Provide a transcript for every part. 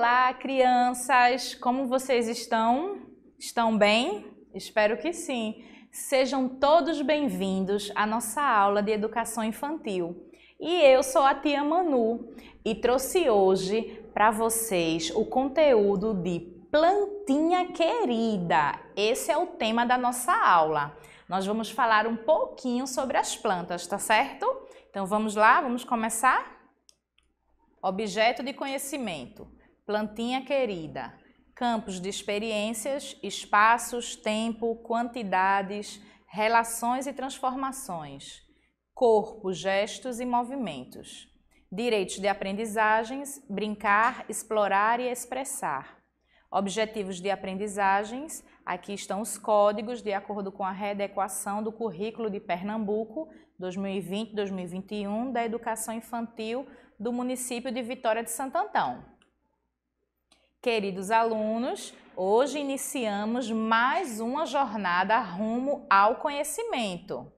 Olá, crianças! Como vocês estão? Estão bem? Espero que sim. Sejam todos bem-vindos à nossa aula de educação infantil. E eu sou a tia Manu e trouxe hoje para vocês o conteúdo de Plantinha Querida. Esse é o tema da nossa aula. Nós vamos falar um pouquinho sobre as plantas, tá certo? Então vamos lá, vamos começar? Objeto de conhecimento Plantinha querida, campos de experiências, espaços, tempo, quantidades, relações e transformações, corpo, gestos e movimentos, direitos de aprendizagens, brincar, explorar e expressar, objetivos de aprendizagens, aqui estão os códigos de acordo com a readequação do currículo de Pernambuco 2020-2021 da educação infantil do município de Vitória de Santo Antão. Queridos alunos, hoje iniciamos mais uma jornada rumo ao conhecimento.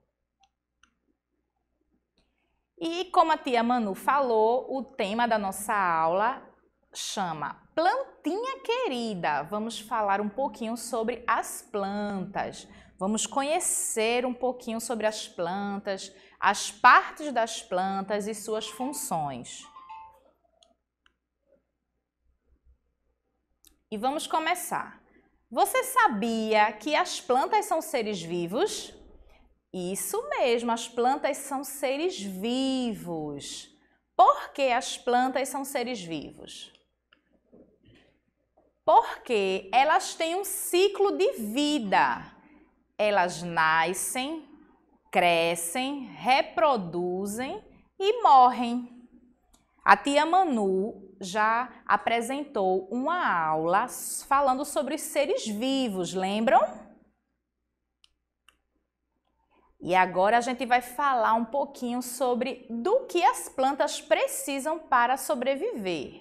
E como a tia Manu falou, o tema da nossa aula chama Plantinha Querida. Vamos falar um pouquinho sobre as plantas. Vamos conhecer um pouquinho sobre as plantas, as partes das plantas e suas funções. E vamos começar. Você sabia que as plantas são seres vivos? Isso mesmo, as plantas são seres vivos. Por que as plantas são seres vivos? Porque elas têm um ciclo de vida. Elas nascem, crescem, reproduzem e morrem. A tia Manu já apresentou uma aula falando sobre os seres vivos, lembram? E agora a gente vai falar um pouquinho sobre do que as plantas precisam para sobreviver.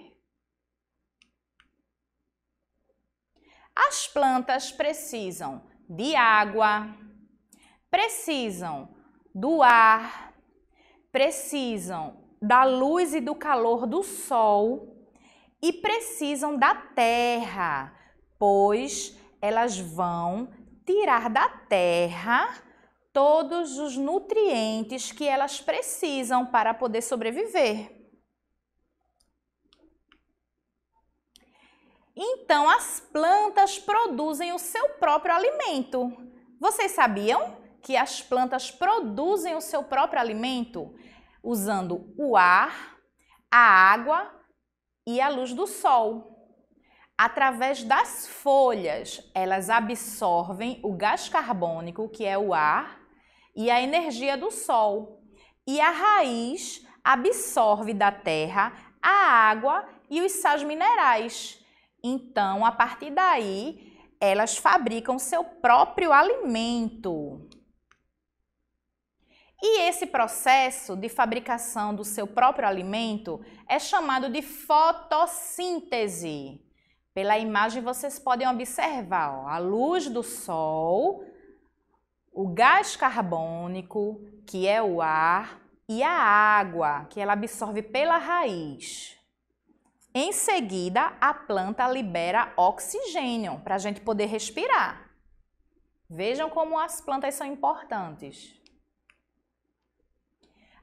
As plantas precisam de água, precisam do ar, precisam da luz e do calor do sol e precisam da terra, pois elas vão tirar da terra todos os nutrientes que elas precisam para poder sobreviver. Então, as plantas produzem o seu próprio alimento. Vocês sabiam que as plantas produzem o seu próprio alimento? usando o ar, a água e a luz do sol. Através das folhas, elas absorvem o gás carbônico, que é o ar, e a energia do sol. E a raiz absorve da terra a água e os sais minerais. Então, a partir daí, elas fabricam seu próprio alimento. E esse processo de fabricação do seu próprio alimento é chamado de fotossíntese. Pela imagem vocês podem observar ó, a luz do sol, o gás carbônico, que é o ar, e a água, que ela absorve pela raiz. Em seguida, a planta libera oxigênio para a gente poder respirar. Vejam como as plantas são importantes.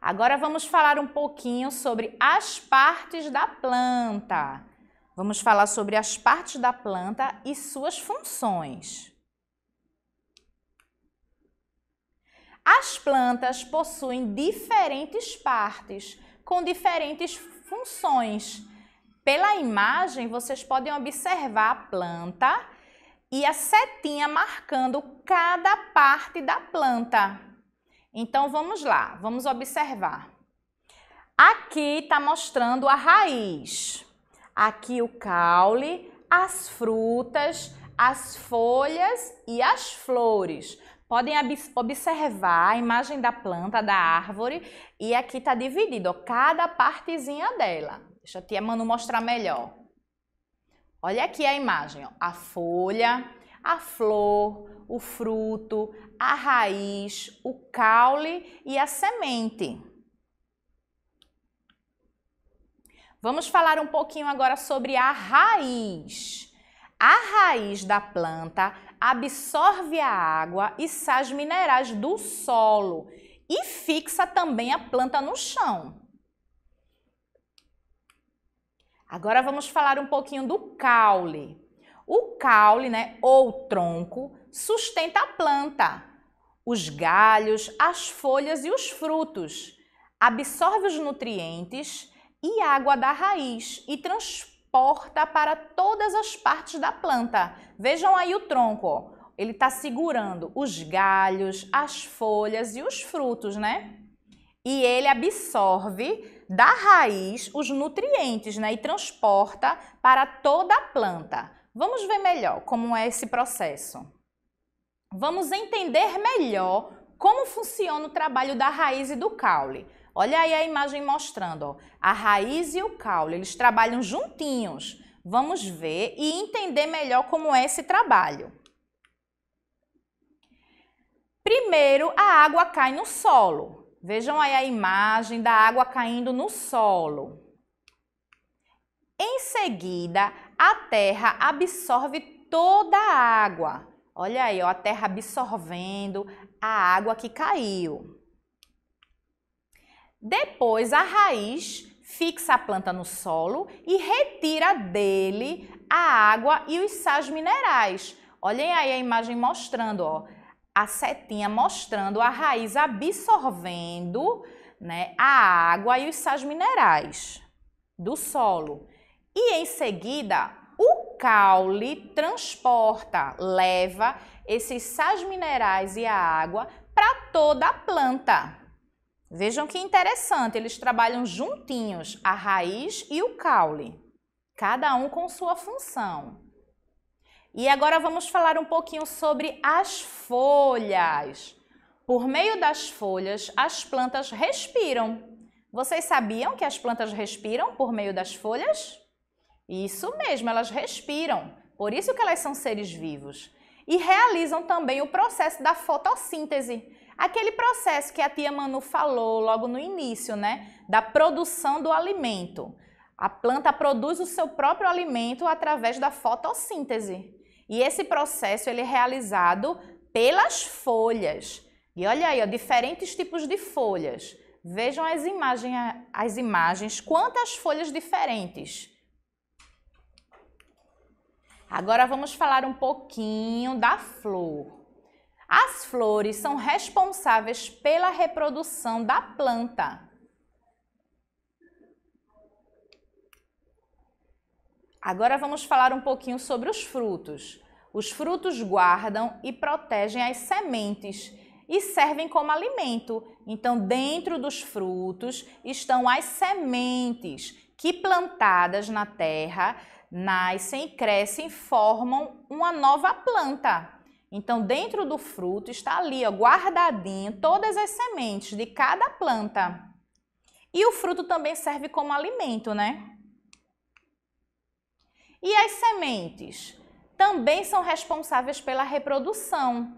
Agora vamos falar um pouquinho sobre as partes da planta. Vamos falar sobre as partes da planta e suas funções. As plantas possuem diferentes partes com diferentes funções. Pela imagem, vocês podem observar a planta e a setinha marcando cada parte da planta. Então vamos lá, vamos observar. Aqui está mostrando a raiz. Aqui o caule, as frutas, as folhas e as flores. Podem observar a imagem da planta, da árvore, e aqui está dividido, ó, cada partezinha dela. Deixa a tia Manu mostrar melhor. Olha aqui a imagem, ó, a folha, a flor, o fruto, a raiz, o caule e a semente. Vamos falar um pouquinho agora sobre a raiz. A raiz da planta absorve a água e sais minerais do solo e fixa também a planta no chão. Agora vamos falar um pouquinho do caule. O caule, né, ou tronco, sustenta a planta, os galhos, as folhas e os frutos. Absorve os nutrientes e água da raiz e transporta para todas as partes da planta. Vejam aí o tronco, ó. ele está segurando os galhos, as folhas e os frutos, né? E ele absorve da raiz os nutrientes né? e transporta para toda a planta. Vamos ver melhor como é esse processo. Vamos entender melhor como funciona o trabalho da raiz e do caule. Olha aí a imagem mostrando, ó. a raiz e o caule, eles trabalham juntinhos. Vamos ver e entender melhor como é esse trabalho. Primeiro, a água cai no solo. Vejam aí a imagem da água caindo no solo. Em seguida, a terra absorve toda a água. Olha aí, ó, a terra absorvendo a água que caiu. Depois, a raiz fixa a planta no solo e retira dele a água e os sais minerais. Olhem aí a imagem mostrando, ó, a setinha mostrando a raiz absorvendo né, a água e os sais minerais do solo. E em seguida, o caule transporta, leva esses sais minerais e a água para toda a planta. Vejam que interessante, eles trabalham juntinhos, a raiz e o caule, cada um com sua função. E agora vamos falar um pouquinho sobre as folhas. Por meio das folhas, as plantas respiram. Vocês sabiam que as plantas respiram por meio das folhas? Isso mesmo, elas respiram. Por isso que elas são seres vivos. E realizam também o processo da fotossíntese. Aquele processo que a tia Manu falou logo no início, né? Da produção do alimento. A planta produz o seu próprio alimento através da fotossíntese. E esse processo ele é realizado pelas folhas. E olha aí, ó, diferentes tipos de folhas. Vejam as as imagens, quantas folhas diferentes. Agora vamos falar um pouquinho da flor. As flores são responsáveis pela reprodução da planta. Agora vamos falar um pouquinho sobre os frutos. Os frutos guardam e protegem as sementes e servem como alimento. Então, dentro dos frutos estão as sementes que, plantadas na terra, nascem, crescem, formam uma nova planta. Então, dentro do fruto está ali, ó, guardadinho, todas as sementes de cada planta. E o fruto também serve como alimento, né? E as sementes também são responsáveis pela reprodução,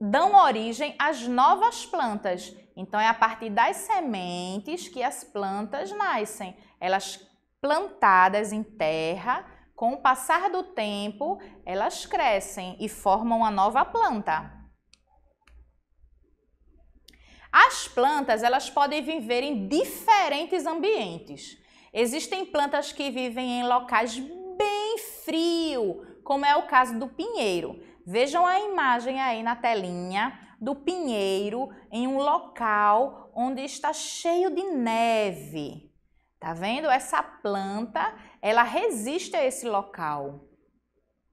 dão origem às novas plantas. Então, é a partir das sementes que as plantas nascem. Elas plantadas em terra, com o passar do tempo, elas crescem e formam uma nova planta. As plantas, elas podem viver em diferentes ambientes. Existem plantas que vivem em locais bem frio, como é o caso do pinheiro. Vejam a imagem aí na telinha do pinheiro em um local onde está cheio de neve. Tá vendo? Essa planta, ela resiste a esse local.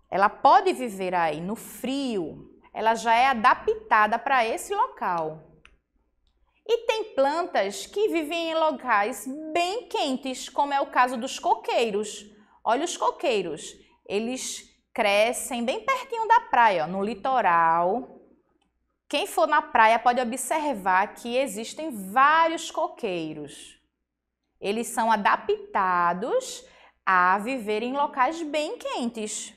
Ela pode viver aí no frio. Ela já é adaptada para esse local. E tem plantas que vivem em locais bem quentes, como é o caso dos coqueiros. Olha os coqueiros, eles crescem bem pertinho da praia, ó, no litoral. Quem for na praia pode observar que existem vários coqueiros. Eles são adaptados a viver em locais bem quentes.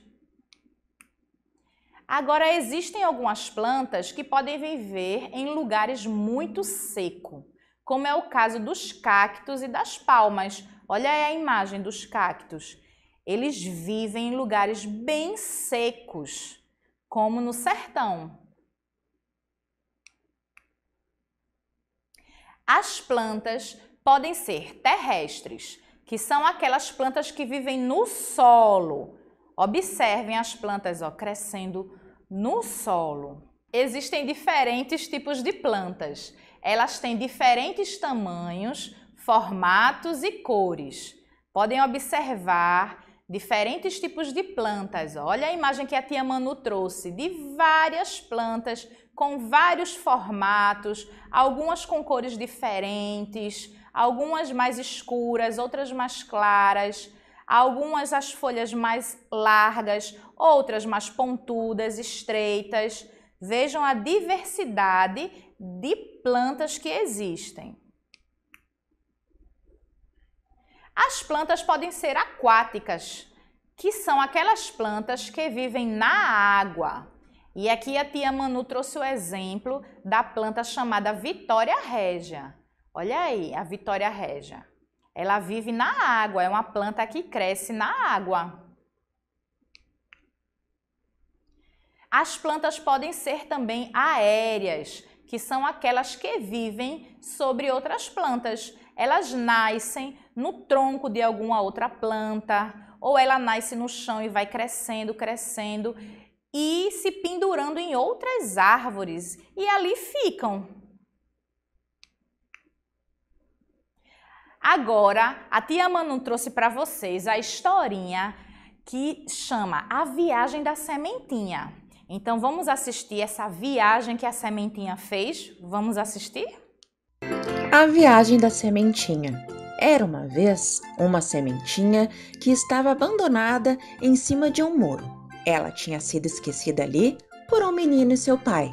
Agora, existem algumas plantas que podem viver em lugares muito seco, como é o caso dos cactos e das palmas. Olha aí a imagem dos cactos. Eles vivem em lugares bem secos, como no sertão. As plantas podem ser terrestres, que são aquelas plantas que vivem no solo. Observem as plantas ó, crescendo no solo. Existem diferentes tipos de plantas. Elas têm diferentes tamanhos, formatos e cores. Podem observar diferentes tipos de plantas. Olha a imagem que a tia Manu trouxe de várias plantas com vários formatos, algumas com cores diferentes, algumas mais escuras, outras mais claras, algumas as folhas mais largas, outras mais pontudas, estreitas. Vejam a diversidade de plantas que existem. As plantas podem ser aquáticas, que são aquelas plantas que vivem na água. E aqui a tia Manu trouxe o exemplo da planta chamada Vitória Régia. Olha aí, a Vitória Regia. Ela vive na água, é uma planta que cresce na água. As plantas podem ser também aéreas, que são aquelas que vivem sobre outras plantas. Elas nascem no tronco de alguma outra planta, ou ela nasce no chão e vai crescendo, crescendo e se pendurando em outras árvores, e ali ficam. Agora, a tia Manu trouxe para vocês a historinha que chama A Viagem da Sementinha. Então vamos assistir essa viagem que a sementinha fez? Vamos assistir? A Viagem da Sementinha. Era uma vez uma sementinha que estava abandonada em cima de um muro. Ela tinha sido esquecida ali por um menino e seu pai.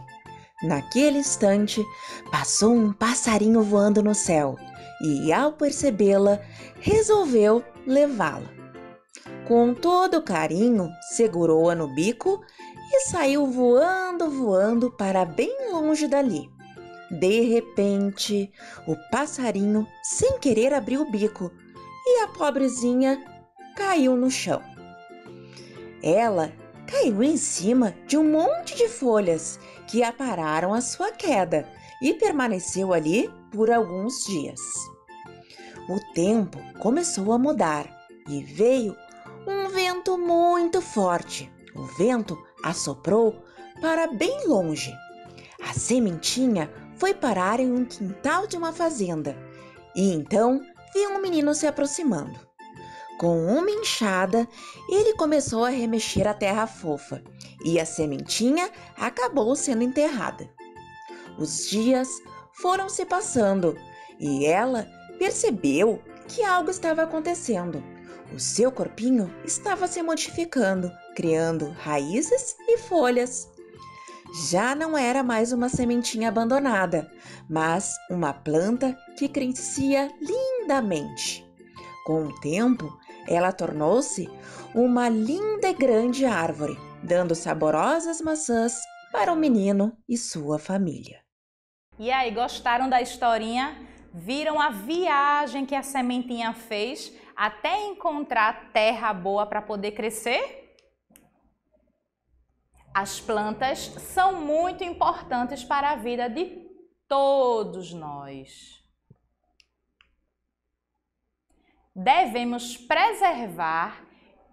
Naquele instante, passou um passarinho voando no céu e, ao percebê-la, resolveu levá-la. Com todo carinho, segurou-a no bico e saiu voando, voando para bem longe dali. De repente, o passarinho, sem querer, abriu o bico e a pobrezinha caiu no chão. Ela caiu em cima de um monte de folhas que apararam a sua queda e permaneceu ali por alguns dias. O tempo começou a mudar e veio um vento muito forte. O vento assoprou para bem longe. A sementinha foi parar em um quintal de uma fazenda e então viu um menino se aproximando. Com uma enxada, ele começou a remexer a terra fofa e a sementinha acabou sendo enterrada. Os dias foram se passando e ela percebeu que algo estava acontecendo. O seu corpinho estava se modificando, criando raízes e folhas. Já não era mais uma sementinha abandonada, mas uma planta que crescia lindamente. Com o tempo, ela tornou-se uma linda e grande árvore, dando saborosas maçãs para o menino e sua família. E aí, gostaram da historinha? Viram a viagem que a sementinha fez até encontrar terra boa para poder crescer? As plantas são muito importantes para a vida de todos nós. Devemos preservar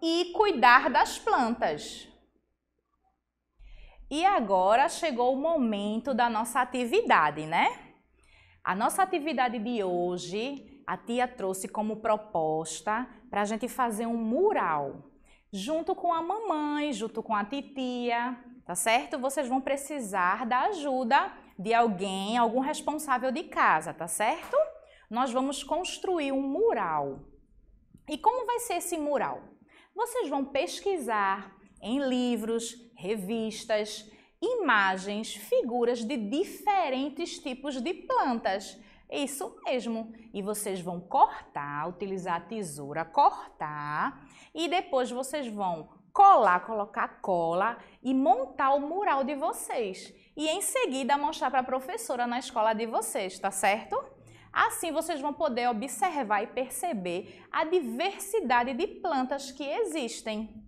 e cuidar das plantas. E agora chegou o momento da nossa atividade, né? A nossa atividade de hoje, a tia trouxe como proposta para a gente fazer um mural junto com a mamãe, junto com a titia, tá certo? Vocês vão precisar da ajuda de alguém, algum responsável de casa, tá certo? Nós vamos construir um mural. E como vai ser esse mural? Vocês vão pesquisar em livros, revistas, imagens, figuras de diferentes tipos de plantas. Isso mesmo. E vocês vão cortar, utilizar a tesoura, cortar e depois vocês vão colar, colocar cola e montar o mural de vocês. E em seguida mostrar para a professora na escola de vocês, tá certo? Assim vocês vão poder observar e perceber a diversidade de plantas que existem.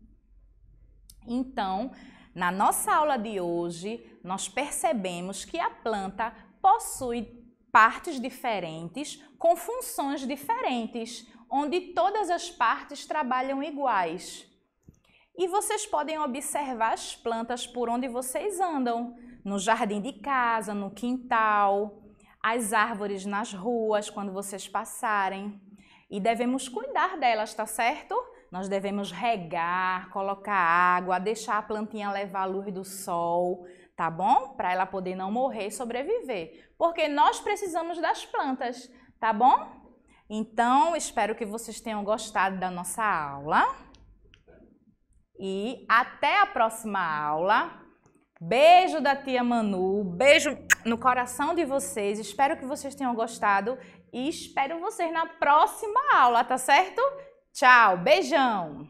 Então, na nossa aula de hoje, nós percebemos que a planta possui partes diferentes com funções diferentes, onde todas as partes trabalham iguais. E vocês podem observar as plantas por onde vocês andam, no jardim de casa, no quintal, as árvores nas ruas quando vocês passarem. E devemos cuidar delas, tá certo? Nós devemos regar, colocar água, deixar a plantinha levar a luz do sol, tá bom? Para ela poder não morrer e sobreviver. Porque nós precisamos das plantas, tá bom? Então, espero que vocês tenham gostado da nossa aula. E até a próxima aula. Beijo da tia Manu, beijo no coração de vocês. Espero que vocês tenham gostado e espero vocês na próxima aula, tá certo? Tchau, beijão!